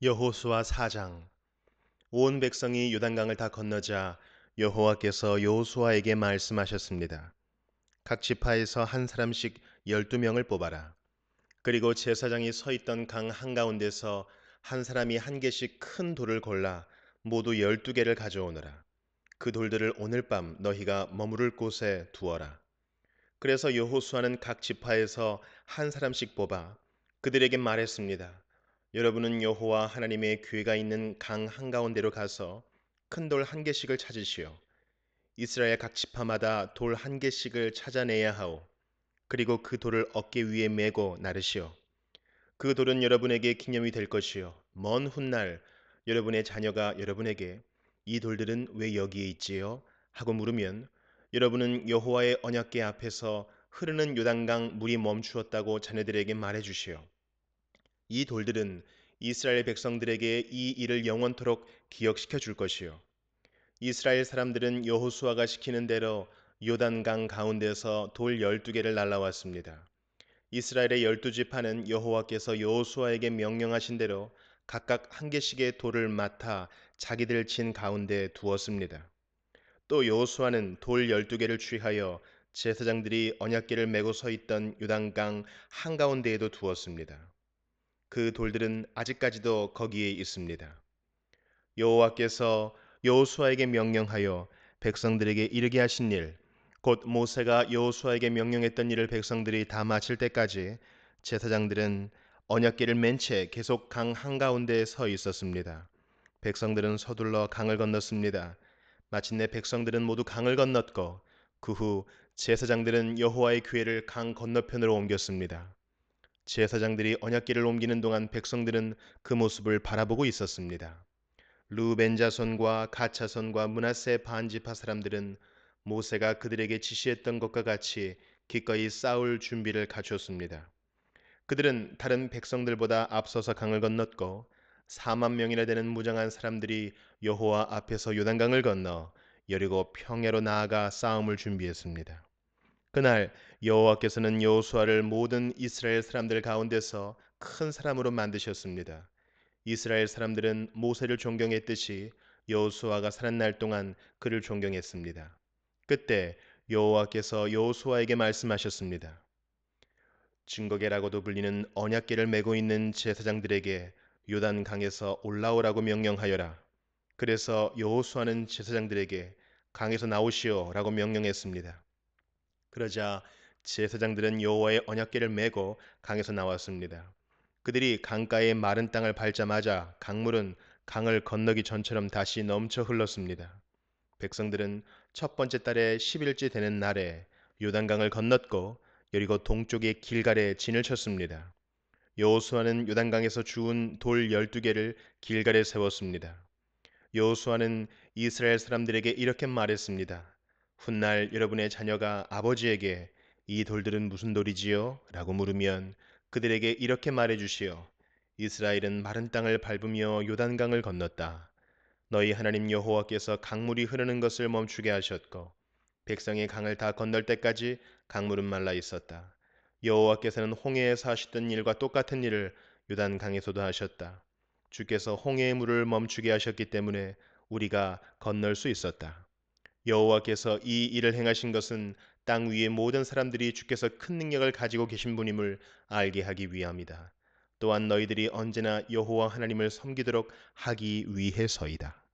여호수아 4장 온 백성이 요단강을 다 건너자 여호와께서 여호수아에게 말씀하셨습니다. 각 지파에서 한 사람씩 열두 명을 뽑아라. 그리고 제사장이 서 있던 강 한가운데서 한 사람이 한 개씩 큰 돌을 골라 모두 열두 개를 가져오너라. 그 돌들을 오늘 밤 너희가 머무를 곳에 두어라. 그래서 여호수아는 각 지파에서 한 사람씩 뽑아 그들에게 말했습니다. 여러분은 여호와 하나님의 교회가 있는 강 한가운데로 가서 큰 돌 한 개씩을 찾으시오. 이스라엘 각 지파마다 돌 한 개씩을 찾아내야 하오. 그리고 그 돌을 어깨 위에 메고 나르시오. 그 돌은 여러분에게 기념이 될 것이요. 먼 훗날 여러분의 자녀가 여러분에게 이 돌들은 왜 여기에 있지요? 하고 물으면 여러분은 여호와의 언약궤 앞에서 흐르는 요단강 물이 멈추었다고 자녀들에게 말해 주시오. 이 돌들은 이스라엘 백성들에게 이 일을 영원토록 기억시켜 줄 것이요. 이스라엘 사람들은 여호수아가 시키는 대로 요단강 가운데서 돌 12개를 날라왔습니다. 이스라엘의 열두 지파는 여호와께서 여호수아에게 명령하신 대로 각각 한 개씩의 돌을 맡아 자기들 친 가운데 두었습니다. 또 여호수아는 돌 12개를 취하여 제사장들이 언약궤를 메고 서 있던 요단강 한가운데에도 두었습니다. 그 돌들은 아직까지도 거기에 있습니다. 여호와께서 여호수아에게 명령하여 백성들에게 이르게 하신 일, 곧 모세가 여호수아에게 명령했던 일을 백성들이 다 마칠 때까지 제사장들은 언약궤를 맨 채 계속 강 한가운데에 서 있었습니다. 백성들은 서둘러 강을 건넜습니다. 마침내 백성들은 모두 강을 건넜고 그 후 제사장들은 여호와의 교회를 강 건너편으로 옮겼습니다. 제사장들이 언약기를 옮기는 동안 백성들은 그 모습을 바라보고 있었습니다. 루벤 자손과 가차손과 문하세 반지파 사람들은 모세가 그들에게 지시했던 것과 같이 기꺼이 싸울 준비를 갖췄습니다. 그들은 다른 백성들보다 앞서서 강을 건넜고 4만 명이나 되는 무장한 사람들이 여호와 앞에서 요단강을 건너 여리고 평야로 나아가 싸움을 준비했습니다. 그날 여호와께서는 여호수아를 모든 이스라엘 사람들 가운데서 큰 사람으로 만드셨습니다. 이스라엘 사람들은 모세를 존경했듯이 여호수아가 사는 날 동안 그를 존경했습니다. 그때 여호와께서 여호수아에게 말씀하셨습니다. 증거계라고도 불리는 언약계를 메고 있는 제사장들에게 요단 강에서 올라오라고 명령하여라. 그래서 여호수아는 제사장들에게 강에서 나오시오라고 명령했습니다. 그러자 제사장들은 여호와의 언약궤를 메고 강에서 나왔습니다. 그들이 강가의 마른 땅을 밟자마자 강물은 강을 건너기 전처럼 다시 넘쳐 흘렀습니다. 백성들은 첫 번째 달에 10일째 되는 날에 요단강을 건넜고 여리고 동쪽의 길갈에 진을 쳤습니다. 여호수아는 요단강에서 주운 돌 12개를 길갈에 세웠습니다. 여호수아는 이스라엘 사람들에게 이렇게 말했습니다. 훗날 여러분의 자녀가 아버지에게 이 돌들은 무슨 돌이지요? 라고 물으면 그들에게 이렇게 말해 주시오. 이스라엘은 마른 땅을 밟으며 요단강을 건넜다. 너희 하나님 여호와께서 강물이 흐르는 것을 멈추게 하셨고 백성의 강을 다 건널 때까지 강물은 말라 있었다. 여호와께서는 홍해에서 하시던 일과 똑같은 일을 요단강에서도 하셨다. 주께서 홍해의 물을 멈추게 하셨기 때문에 우리가 건널 수 있었다. 여호와께서 이 일을 행하신 것은 땅 위의 모든 사람들이 주께서 큰 능력을 가지고 계신 분임을 알게 하기 위함이다. 또한 너희들이 언제나 여호와 하나님을 섬기도록 하기 위해서이다.